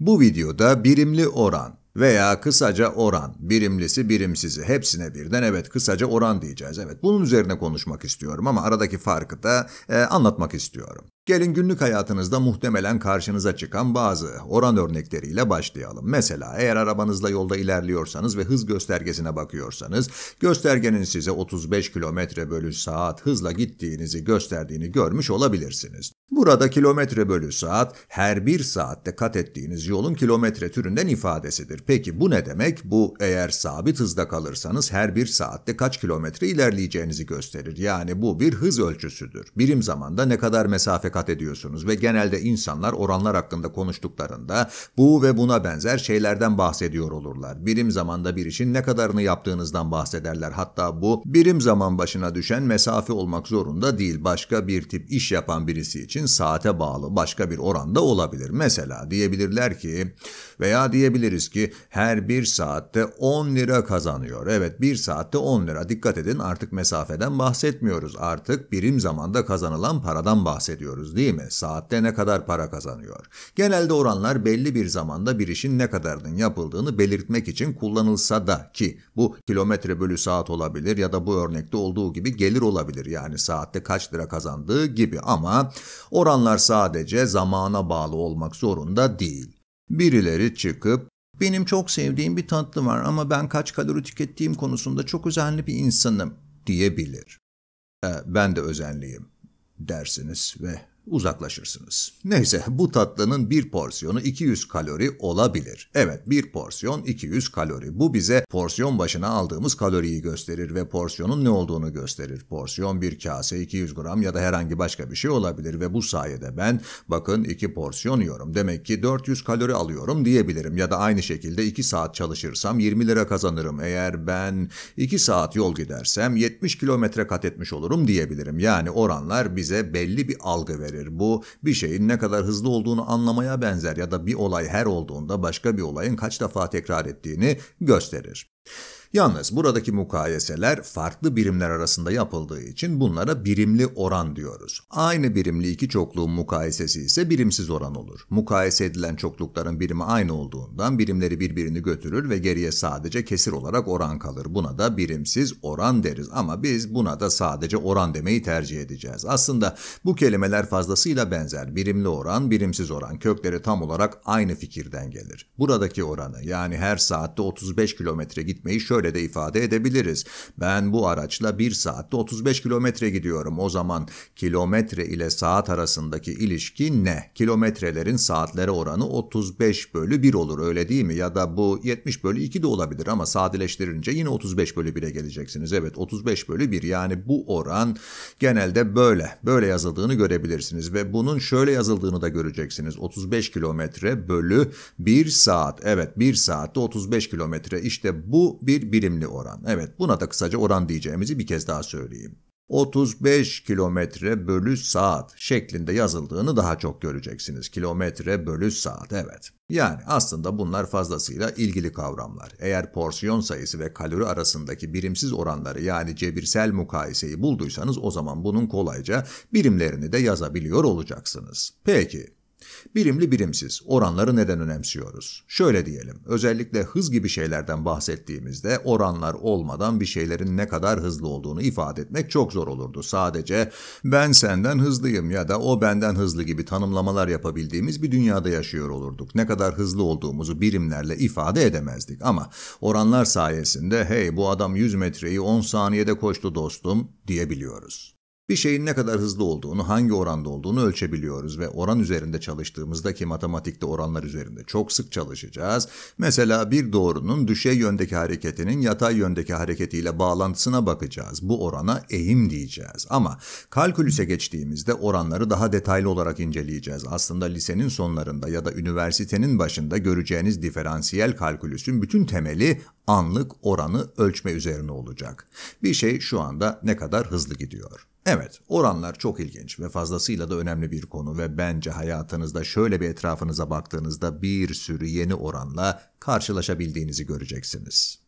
Bu videoda birimli oran veya kısaca oran, birimlisi birimsizi hepsine birden evet kısaca oran diyeceğiz. Evet bunun üzerine konuşmak istiyorum ama aradaki farkı da e, anlatmak istiyorum. Gelin günlük hayatınızda muhtemelen karşınıza çıkan bazı oran örnekleriyle başlayalım. Mesela eğer arabanızla yolda ilerliyorsanız ve hız göstergesine bakıyorsanız, göstergenin size 35 km bölü saat hızla gittiğinizi gösterdiğini görmüş olabilirsiniz. Burada kilometre bölü saat her bir saatte kat ettiğiniz yolun kilometre türünden ifadesidir. Peki bu ne demek? Bu eğer sabit hızda kalırsanız her bir saatte kaç kilometre ilerleyeceğinizi gösterir. Yani bu bir hız ölçüsüdür. Birim zamanda ne kadar mesafe kat ediyorsunuz ve genelde insanlar oranlar hakkında konuştuklarında bu ve buna benzer şeylerden bahsediyor olurlar. Birim zamanda bir işin ne kadarını yaptığınızdan bahsederler. Hatta bu birim zaman başına düşen mesafe olmak zorunda değil. Başka bir tip iş yapan birisi için için saate bağlı başka bir oranda olabilir. Mesela diyebilirler ki veya diyebiliriz ki her bir saatte 10 lira kazanıyor. Evet bir saatte 10 lira dikkat edin artık mesafeden bahsetmiyoruz. Artık birim zamanda kazanılan paradan bahsediyoruz değil mi? Saatte ne kadar para kazanıyor? Genelde oranlar belli bir zamanda bir işin ne kadarının yapıldığını belirtmek için kullanılsa da ki bu kilometre bölü saat olabilir ya da bu örnekte olduğu gibi gelir olabilir. Yani saatte kaç lira kazandığı gibi ama Oranlar sadece zamana bağlı olmak zorunda değil. Birileri çıkıp benim çok sevdiğim bir tatlı var ama ben kaç kalori tükettiğim konusunda çok özenli bir insanım diyebilir. E, ben de özenliyim dersiniz ve uzaklaşırsınız. Neyse bu tatlının bir porsiyonu 200 kalori olabilir. Evet bir porsiyon 200 kalori. Bu bize porsiyon başına aldığımız kaloriyi gösterir ve porsiyonun ne olduğunu gösterir. Porsiyon bir kase 200 gram ya da herhangi başka bir şey olabilir ve bu sayede ben bakın iki porsiyon yiyorum demek ki 400 kalori alıyorum diyebilirim ya da aynı şekilde 2 saat çalışırsam 20 lira kazanırım. Eğer ben 2 saat yol gidersem 70 kilometre kat etmiş olurum diyebilirim. Yani oranlar bize belli bir algı verir verir. Bu bir şeyin ne kadar hızlı olduğunu anlamaya benzer ya da bir olay her olduğunda başka bir olayın kaç defa tekrar ettiğini gösterir. Yalnız buradaki mukayeseler farklı birimler arasında yapıldığı için bunlara birimli oran diyoruz. Aynı birimli iki çokluğun mukayesesi ise birimsiz oran olur. Mukayese edilen çoklukların birimi aynı olduğundan birimleri birbirini götürür ve geriye sadece kesir olarak oran kalır. Buna da birimsiz oran deriz ama biz buna da sadece oran demeyi tercih edeceğiz. Aslında bu kelimeler fazlasıyla benzer. Birimli oran, birimsiz oran kökleri tam olarak aynı fikirden gelir. Buradaki oranı yani her saatte 35 kilometre gitmeyi şöyle de ifade edebiliriz. Ben bu araçla 1 saatte 35 kilometre gidiyorum. O zaman kilometre ile saat arasındaki ilişki ne? Kilometrelerin saatlere oranı 35 bölü 1 olur öyle değil mi? Ya da bu 70 bölü 2 de olabilir ama sadeleştirince yine 35 bölü 1'e geleceksiniz. Evet 35 bölü 1 yani bu oran genelde böyle. Böyle yazıldığını görebilirsiniz ve bunun şöyle yazıldığını da göreceksiniz. 35 kilometre bölü 1 saat. Evet 1 saatte 35 kilometre. İşte bu bu bir birimli oran. Evet buna da kısaca oran diyeceğimizi bir kez daha söyleyeyim. 35 kilometre bölü saat şeklinde yazıldığını daha çok göreceksiniz. Kilometre bölü saat evet. Yani aslında bunlar fazlasıyla ilgili kavramlar. Eğer porsiyon sayısı ve kalori arasındaki birimsiz oranları yani cebirsel mukayeseyi bulduysanız o zaman bunun kolayca birimlerini de yazabiliyor olacaksınız. Peki Birimli birimsiz oranları neden önemsiyoruz? Şöyle diyelim, özellikle hız gibi şeylerden bahsettiğimizde oranlar olmadan bir şeylerin ne kadar hızlı olduğunu ifade etmek çok zor olurdu. Sadece ben senden hızlıyım ya da o benden hızlı gibi tanımlamalar yapabildiğimiz bir dünyada yaşıyor olurduk. Ne kadar hızlı olduğumuzu birimlerle ifade edemezdik ama oranlar sayesinde hey bu adam 100 metreyi 10 saniyede koştu dostum diyebiliyoruz. Bir şeyin ne kadar hızlı olduğunu, hangi oranda olduğunu ölçebiliyoruz ve oran üzerinde çalıştığımızda ki matematikte oranlar üzerinde çok sık çalışacağız. Mesela bir doğrunun düşey yöndeki hareketinin yatay yöndeki hareketiyle bağlantısına bakacağız. Bu orana eğim diyeceğiz. Ama kalkülüse geçtiğimizde oranları daha detaylı olarak inceleyeceğiz. Aslında lisenin sonlarında ya da üniversitenin başında göreceğiniz diferansiyel kalkülüsün bütün temeli anlık oranı ölçme üzerine olacak. Bir şey şu anda ne kadar hızlı gidiyor. Evet, oranlar çok ilginç ve fazlasıyla da önemli bir konu ve bence hayatınızda şöyle bir etrafınıza baktığınızda bir sürü yeni oranla karşılaşabildiğinizi göreceksiniz.